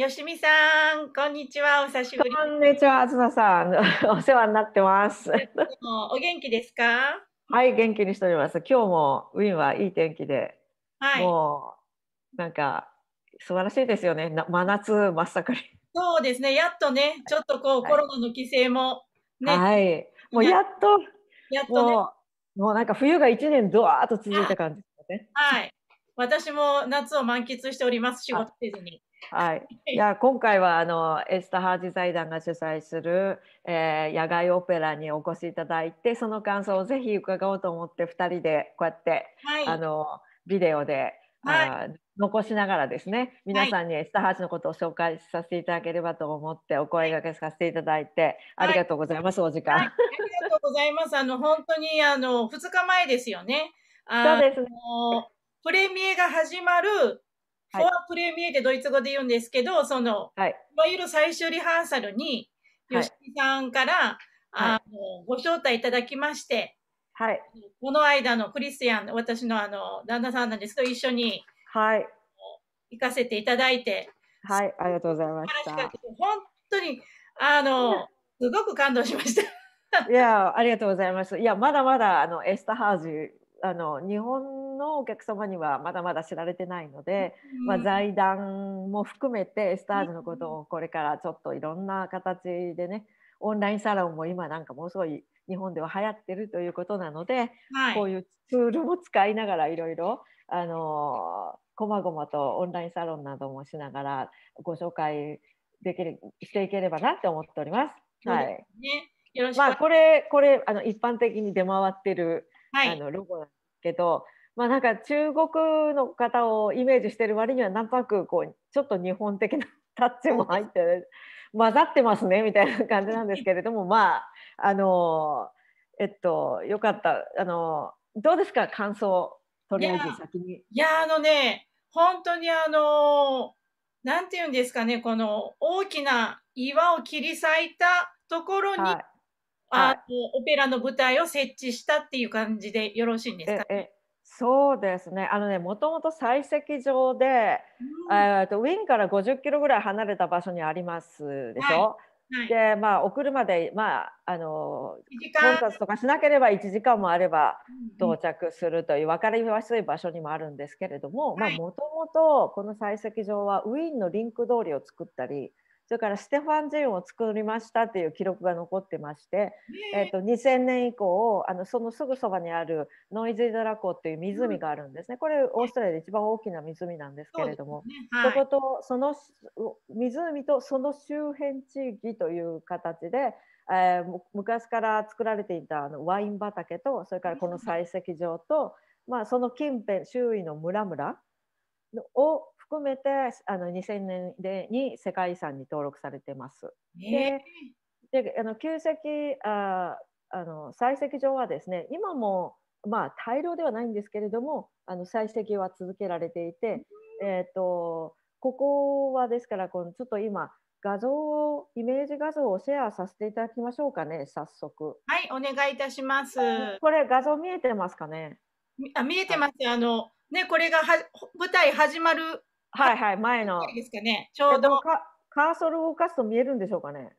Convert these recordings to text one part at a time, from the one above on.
よしみさん、こんにちは。お久しぶり。こんにちは、あずささん。お世話になってます。お元気ですか。はい、元気にしております。今日もウィンはいい天気で。はい。もう。なんか。素晴らしいですよね。真夏真っ盛り。そうですね。やっとね、ちょっとこう、はい、コロナの規制も、ね。はい。もうやっと。やっと、ね、もう。もうなんか冬が一年ドワーッと続いた感じですね。はい。私も夏を満喫しております。仕事せずに。はい、いや今回はあのエスタ・ハージ財団が主催する、えー、野外オペラにお越しいただいてその感想をぜひ伺おうと思って2人でこうやって、はい、あのビデオで、はい、残しながらですね皆さんにエスタ・ハージのことを紹介させていただければと思ってお声がけさせていただいて、ありがとうございます、はい、お時間、ありがとうございますあの本当にあの2日前ですよね。そうですねプレミアが始まるフォアプレミアでてドイツ語で言うんですけど、その、はい、いわゆる最終リハーサルに、吉木さんから、あのご招待いただきまして、はい、この間のクリスティアン、私のあの旦那さんなんですけど、一緒に、はい、行かせていただいて、はい、ありがとうございました。本当にあのすごく感動しました。いや、ありがとうございます。いや、まだまだあのエスタハージあの日本のお客様にはまだまだ知られてないので、まあ、財団も含めてスターズのことをこれからちょっといろんな形でねオンラインサロンも今なんかものすごい日本では流行ってるということなので、はい、こういうツールも使いながらいろいろあのこまごまとオンラインサロンなどもしながらご紹介できるしていければなって思っております。はい。ね、よろしく。まあこれこれあの一般的に出回ってるはい、あのロゴなんですけど、まあ、なんか中国の方をイメージしてる割には何となくこうちょっと日本的なタッチも入って、混ざってますねみたいな感じなんですけれども まああのえっとよかったあのどうですか感想とりあえず先に。いやあのね本当にあの何て言うんですかねこの大きな岩を切り裂いたところに、あの、オペラの舞台を設置したっていう感じでよろしいんですか、そうですね。あのね、もともと採石場で、うん、えっとウィーンから50キロぐらい離れた場所にありますでしょ。はいはい、で、まあお車でまああの混雑とかしなければ1時間もあれば到着するという分かりやすい場所にもあるんですけれども、はい、まあもともとこの採石場はウィーンのリンク通りを作ったり。それからステファン寺ンを作りましたっていう記録が残ってまして、えーと、と2000年以降あのそのすぐそばにあるノイズイドラ湖っていう湖があるんですねこれオーストラリアで一番大きな湖なんですけれどもそ、ねはい、そことその湖とその周辺地域という形で、えー、昔から作られていたあのワイン畑とそれからこの採石場と、まあ、その近辺周囲の村々を含めてあの2000年でに世界遺産に登録されてます。えー、であの旧石ああの採石場はですね今もまあ大量ではないんですけれどもあの採石は続けられていて、えーと、とここはですからこのちょっと今画像をイメージ画像をシェアさせていただきましょうかね早速はいお願いいたしますこれ画像見えてますかねあ見えてます、はい、あのねこれがは舞台始まるはいはい、前の。ですかね。ちょうど。カーソルを動かすと見えるんでしょうかね。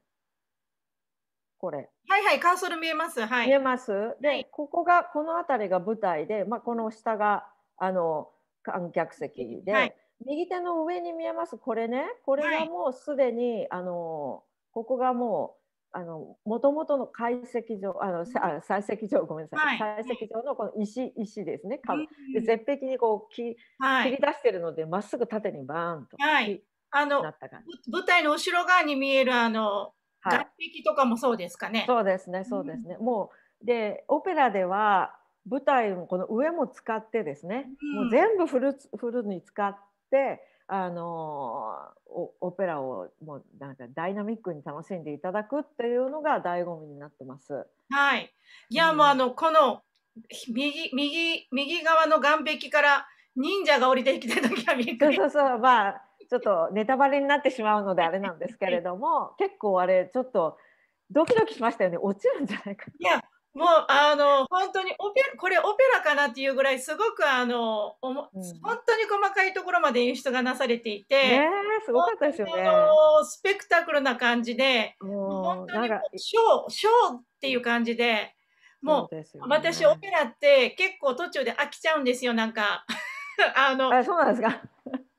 これ。はいはい、カーソル見えます。はい。見えます。で、はい、ここが、この辺りが舞台で、まあ、この下が、あの、観客席で、はい、右手の上に見えます、これね。これがもうすでに、はい、あの、ここがもう、あの元々の解析場あのあ採石場ごめんなさい、はい、採石場のこの石石ですね壁で絶壁にこう切,、はい、切り出してるのでまっすぐ縦にバーンと、はい、あの舞台の後ろ側に見えるあの、は壁とかもそうですかね。そうですねそうですね、うん、もうでオペラでは舞台のこの上も使ってですね、うん、もう全部フルフルに使ってあのオペラをもうなんかダイナミックに楽しんでいただくっていうのが醍醐味になってます。はい。いや、うん、もうあのこの右右右側の岸壁から忍者が降りてきた時はびっくり。そうそうまあちょっとネタバレになってしまうのであれなんですけれども結構あれちょっとドキドキしましたよね落ちるんじゃないかいやもうあの本当にオペこれオペラかなっていうぐらいすごくあのおも、うん、本当に細かいところまで演出がなされていて、ね、すごかったですよね。スペクタクルな感じで、もう本当にショーショーっていう感じで、もう、ね、私オペラって結構途中で飽きちゃうんですよなんか あのそうなんですか。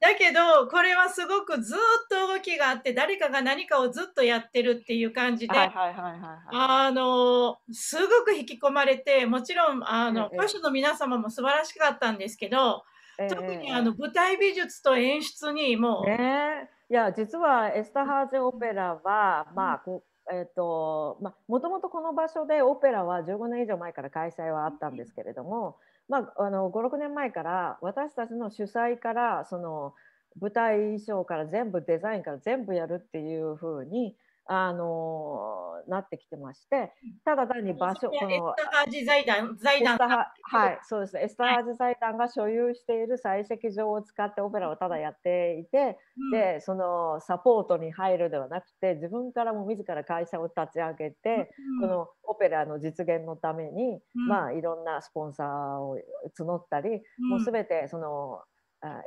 だけど、これはすごくずっと動きがあって、誰かが何かをずっとやってるっていう感じで、あの、すごく引き込まれて、もちろん、あの、歌手の皆様も素晴らしかったんですけど、特にあの舞台美術と演出にもう、えいや実はエスタハーゼオペラは、まあ、こえっとまあ、もともとこの場所でオペラは15年以上前から開催はあったんですけれども、まあ、あの56年前から私たちの主催からその舞台衣装から全部デザインから全部やるっていうふうにあのー、なってきてまして、ただ単に場所、このエスタハージ財団財団はい、そうですね、エスタハージ財団が所有している採石場を使ってオペラをただやっていて、で、そのサポートに入るではなくて、自分からも自ら会社を立ち上げて、うん、このオペラの実現のために、うん、まあ、いろんなスポンサーを募ったり、もうすべてその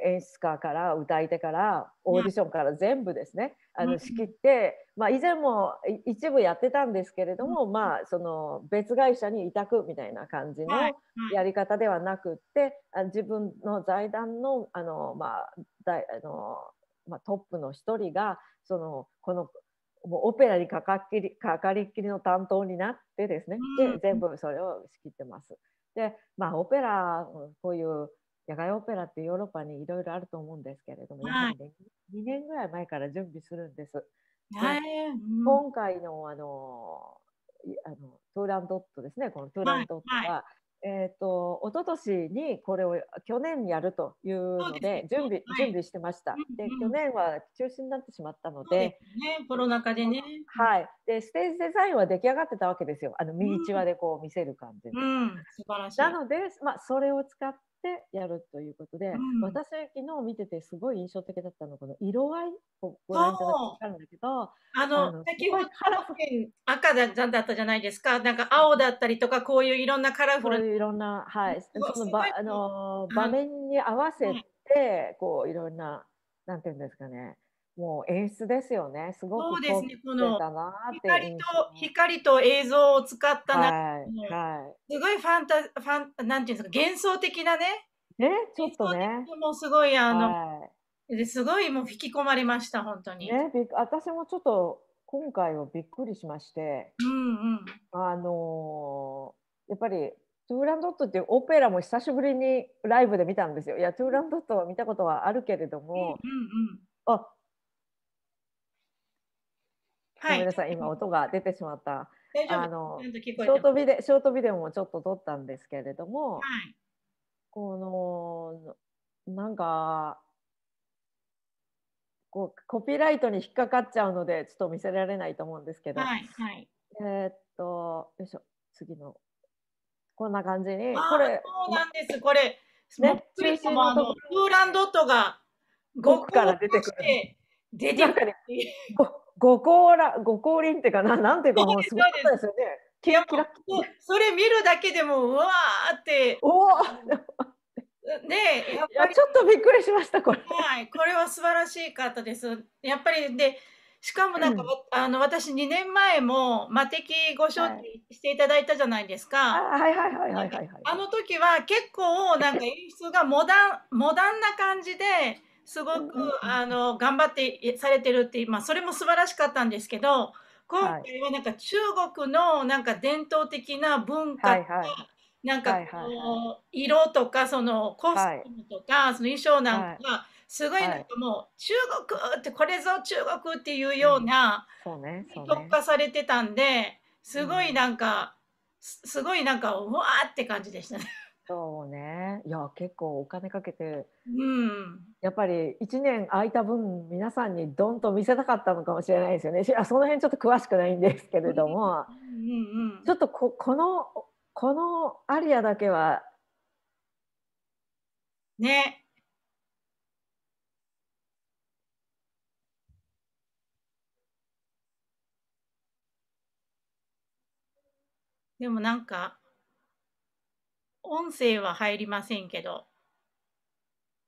演出家から歌い手からオーディションから全部ですね、あの仕切って、まあ、以前も一部やってたんですけれども、まあ、その別会社に委託みたいな感じのやり方ではなくって、自分の財団のあの、まあだいあのまあ、トップの一人がそのこのもうオペラにかかっきりかかりっきりの担当になってですねで全部それを仕切ってます。でまあオペラこういう野外オペラってヨーロッパにいろいろあると思うんですけれども、はい、ね、2年ぐらい前から準備するんです。はい、今回のあのあのトゥーランドットですねこのトゥーランドットは、はいえっ、ー、と一昨年にこれを去年やるというので準備、準備してました。で去年は中止になってしまったので、ね、コロナ禍でね。はい。でステージデザインは出来上がってたわけですよ。あのミニチュアでこう見せる感じで、うんうん、素晴らしい。なのでまあそれを使ってってやるということで、うん、私昨日見ててすごい印象的だったのはこの色合いをご覧いただくと分かるんだけどあの先ほど赤だだったじゃないですかなんか青だったりとかこういういろんなカラフルな。いろんな、はい、その場あの場面に合わせて、こういろんななんていうんですかねもう演出ですよね。すごくそうですね。この光と光と映像を使ったな、はいはい、すごいファンタファンなんていうんですか幻想的なね。ね、ちょっとね。もすごいあの、はい、すごいもう引き込まれました本当に。ね、私もちょっと今回はびっくりしまして、うんうん、あのー、やっぱりトゥーランドットっていうオペラも久しぶりにライブで見たんですよ。いやトゥーランドットは見たことはあるけれども、うんうんうん、あごめんなさい、今音が出てしまった。あのショートビデショートビデオもちょっと撮ったんですけれども、はい、このなんかこうコピーライトに引っかかっちゃうのでちょっと見せられないと思うんですけど、はいはい、えー、っとよいしょ次のこんな感じにこれそうなんですこれ、ね、中心のとこブーランドットが5個から出てくる。出てくる。ご高らご降臨っていうかな、なんていうかもうすごいですよね。キラキラそれ見るだけでもうわーって。おお。ねやっぱりちょっとびっくりしましたこれ。はい、これは素晴らしい方です。やっぱりで。しかもなんか、うん、あの私2年前も魔的ご招待していただいたじゃないですか。はははははいいいいい。あの時は結構なんか演出がモダンモダンな感じですごく、あの頑張ってされてるって、まあ、それも素晴らしかったんですけど今回はなんか中国のなんか伝統的な文化とか、はいはい、なんかこう、色とかそのコスチュームとか、はい、その衣装なんか、はいすごいなんかもう、中国ってこれぞ中国っていうような、特化されてたんですごいなんか、すごいなんかうわーって感じでしたね。そうね。いや、結構お金かけて、うん、やっぱり1年空いた分、皆さんにどんと見せたかったのかもしれないですよね。あその辺ちょっと詳しくないんですけれども、うんうん、ちょっとここの、このアリアだけは、ね。でもなんか音声は入りませんけど、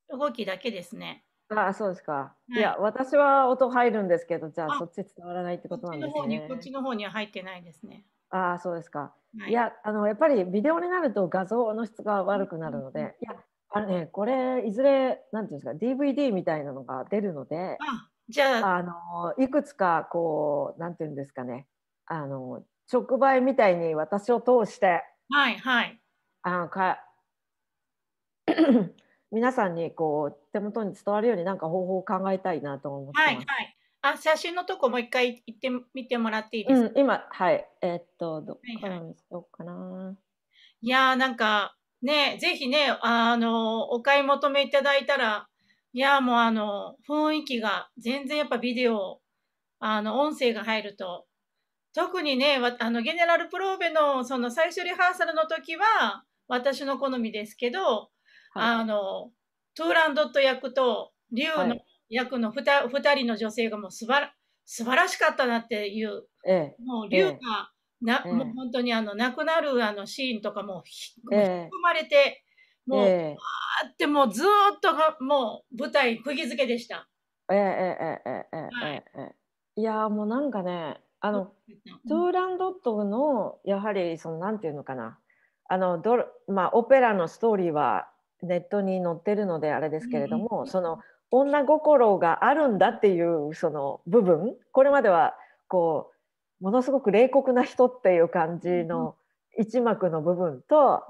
動きだけですね。ああ、そうですか。はい、いや、私は音入るんですけど、じゃあそっち伝わらないってことなんですね。こっちの方には入ってないですね。ああ、そうですか。はい、いや、あの、やっぱりビデオになると画像の質が悪くなるので、いや、あのね、これ、いずれ、なんていうんですか、DVD みたいなのが出るので、あじゃあ、あの、いくつか、こう、なんていうんですかね、あの、直売みたいに私を通して、はいはい。あか 皆さんにこう手元に伝わるようになんか方法を考えたいなと思ってます。はいはい。あ写真のとこもう一回行ってみてもらっていいですか。うん、今はいえー、っとどっから見せようかな。いやなんかねぜひねあのお買い求めいただいたらいやもうあの雰囲気が全然やっぱビデオあの音声が入ると特にねあのゲネラルプローベのその最初リハーサルの時は私の好みですけど、はい、あのトゥーランドット役とリュウの役の 2,、人の女性がもう素晴ら素晴らしかったなっていう、ええ、もうリュウが、え、な、もう本当にあの亡くなるあのシーンとかも引っ込まれて、もう、えー、ってもうずっともう舞台釘付けでした。ええええええええ、はい、いやもうなんかねあの、トゥーランドットのやはりそのなんていうのかなあのど、まあ、オペラのストーリーはネットに載ってるのであれですけれども、うん、その女心があるんだっていうその部分これまではこうものすごく冷酷な人っていう感じの一幕の部分と、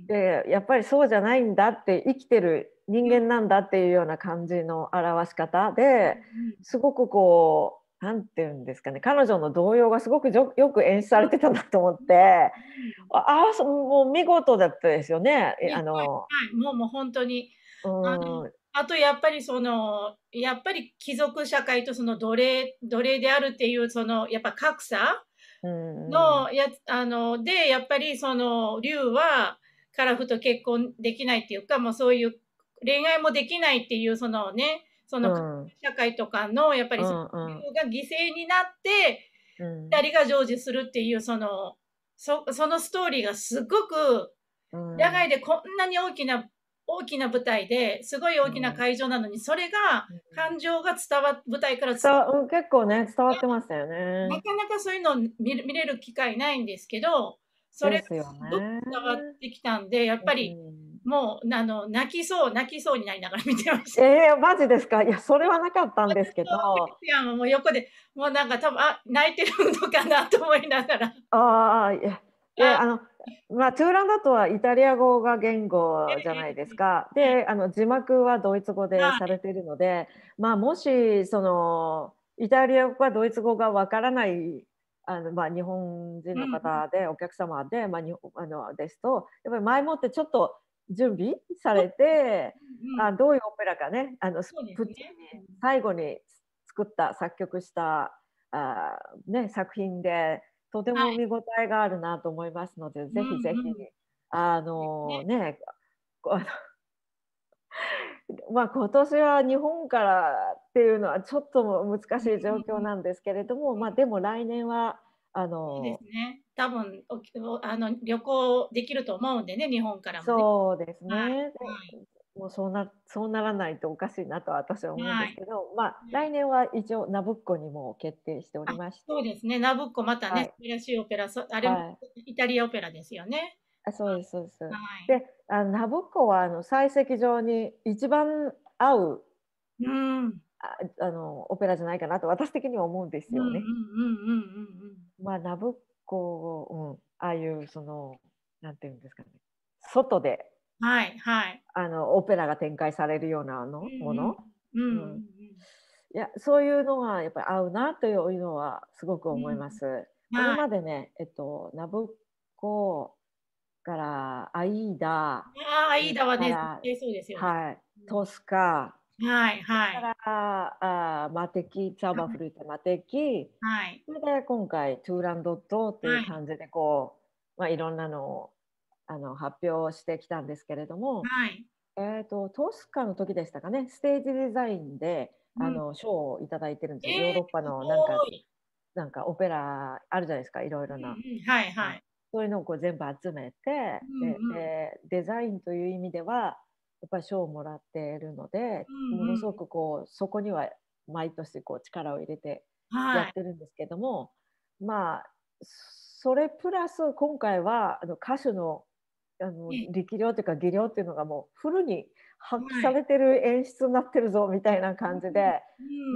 うん、でやっぱりそうじゃないんだって生きてる人間なんだっていうような感じの表し方ですごくこう何て言うんですかね彼女の動揺がすごくよく演出されてたなと思ってああもう見事だったですよね。あの、はいもうもう本当に、うんあとやっぱりその、やっぱり貴族社会とその奴隷、奴隷であるっていうその、やっぱ格差のやつ、あの、で、やっぱりその、竜は、カラフと結婚できないっていうか、もうそういう恋愛もできないっていうそのね、その社会とかのやっぱりそのが犠牲になって、2人が成就するっていうそのそそのストーリーがすごく野外でこんなに大きな大きな舞台ですごい大きな会場なのに、それが感情が伝わ舞台から伝わ、う結構ね伝わってましたよねなかなかそういうの見れる機会ないんですけどそれがすごく伝わってきたんでやっぱり、うんもうあの泣きそう泣きそうになりながら見てました。えー、マジですかいやそれはなかったんですけど。いやもう横でもうなんか多分あ泣いてるのかなと思いながら。ああいや。であのまあ、トゥーランだとはイタリア語が言語じゃないですか。であの字幕はドイツ語でされているので、まあ、もしそのイタリア語かドイツ語がわからないあのまあ、日本人の方でお客様で、まあ、本あのですとやっぱり前もってちょっと準備されて、うん、あどういうオペラかねあの、ね、プチ最後に作った作曲したあ、ね、作品でとても見応えがあるなと思いますので、はい、ぜひぜひ、うんうん、あのねねあのまあ今年は日本からっていうのはちょっと難しい状況なんですけれども、まあ、でも来年は。あのそうですね多分あの旅行できると思うんでね日本からも、ね、そうですね、はい、もうそうなそうならないとおかしいなと私は思うんですけど、はい、まあ、来年は一応ナブッコにも決定しておりましてそうですねナブッコまたね、素晴らしいオペラあれもイタリアオペラですよね。あそうですそうです。はい、であナブッコはあの採石場に一番合う、うん、あのオペラじゃないかなと私的には思うんですよね。まあナブッコ、うん、ああいうそのなんていうんですかね外で、はいはい、あのオペラが展開されるようなのもの。いやそういうのがやっぱり合うなというのはすごく思います。うんこれまでね、えっと、ナブッコからアイーダ、アイーダはね、そうですよ、ね、はい、トスカ、はいはい。だからあマテキチャオバフルーテマテキ、はい、それで今回トゥーランドットっていう感じでこう、はい、まあ、いろんなのをあの発表してきたんですけれども、はい、えーと、トスカの時でしたかねステージデザインで、あの賞を頂いてるんですよ、ヨーロッパのなんかなんかオペラあるじゃないですかいろいろな、うん、はいはい、そういうのをこう全部集めて、うんうん、でデザインという意味ではっぱり賞をもらっているので、うんうん、ものすごくこうそこには毎年こう力を入れてやってるんですけども、はい、まあそれプラス今回はあの歌手のあの力量というか技量っていうのがもうフルに発揮されてる演出になってるぞみたいな感じで、はい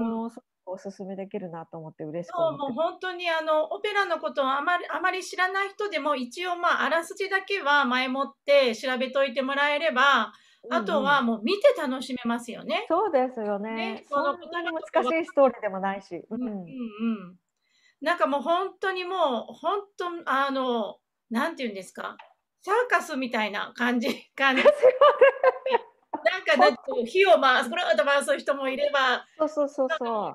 うん、もうおすめできるなと思って嬉しく思もう本当にあのオペラのことをあまりあまり知らない人でも一応まああらすじだけは前もって調べといてもらえればあとはもう見て楽しめますよね。そうですよね。ねそのそんなに難しいストーリーでもないし。うん、うん、うん。なんかもう本当にもう本当あのなんて言うんですかサーカスみたいな感じ感じ。なんかなんか火を回すぐるっと回す人もいればそうそうそうそういろんな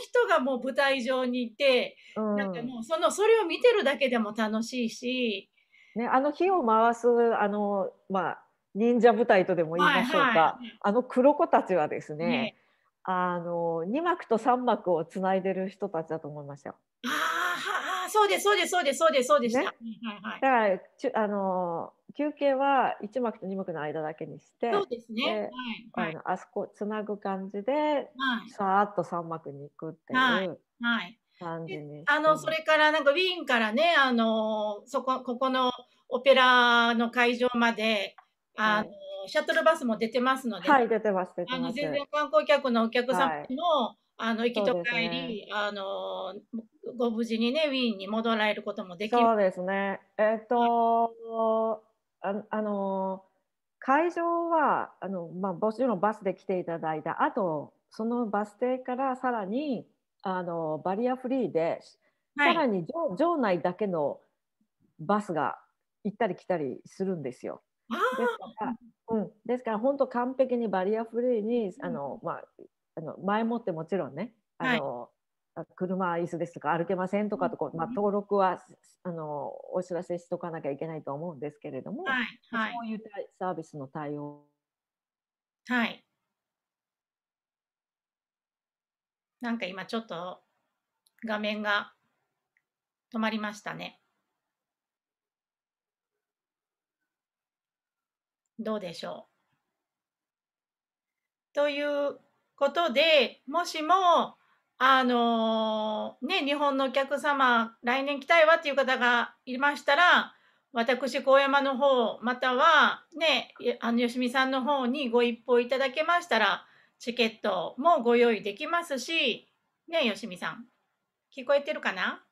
人がもう舞台上にいて、うん、なんかもうそのそれを見てるだけでも楽しいし、ね、あの火を回すあの、まあ、忍者部隊とでも言いましょうか、はいはい、あの黒子たちはですね、ね、あの二幕と三幕をつないでる人たちだと思いましたよ。ああそうですそうですそうですそうですそうでした。ねはいはい、だからあの休憩は一幕と二幕の間だけにしてそうですね、はい、あのあそこつなぐ感じで、はい、さーっと三幕に行くっていう。はい、感じに。あのそれからなんかウィーンからねあのそこここのオペラの会場まであの、シャトルバスも出てますので、はい、出てます、出てます。あの全然観光客のお客様の、はい、あの行きと帰り、ね、あのご無事にねウィーンに戻られることもできるそうですね。えっ、と、はい、ああの会場はあのまあもちろんバスで来ていただいた後、そのバス停からさらにあのバリアフリーで、さらに場内だけのバスが行ったり来たりするんですよ。ですから、うん、ですから本当完璧にバリアフリーにあの、まあ、あの前もってもちろんねあの、はい、車椅子ですとか歩けませんとかとこ、まあ、登録はあのお知らせしとかなきゃいけないと思うんですけれども、はいはい、そういうサービスの対応。はいなんか今ちょっと画面が止まりましたね。どうでしょうということで、もしも、あのー、ね、日本のお客様、来年来たいわっていう方がいましたら、私、高山の方、または、ね、あの、しみさんの方にご一報いただけましたら、チケットもご用意できますし、ね、しみさん、聞こえてるかな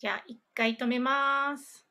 じゃあ、一回止めます。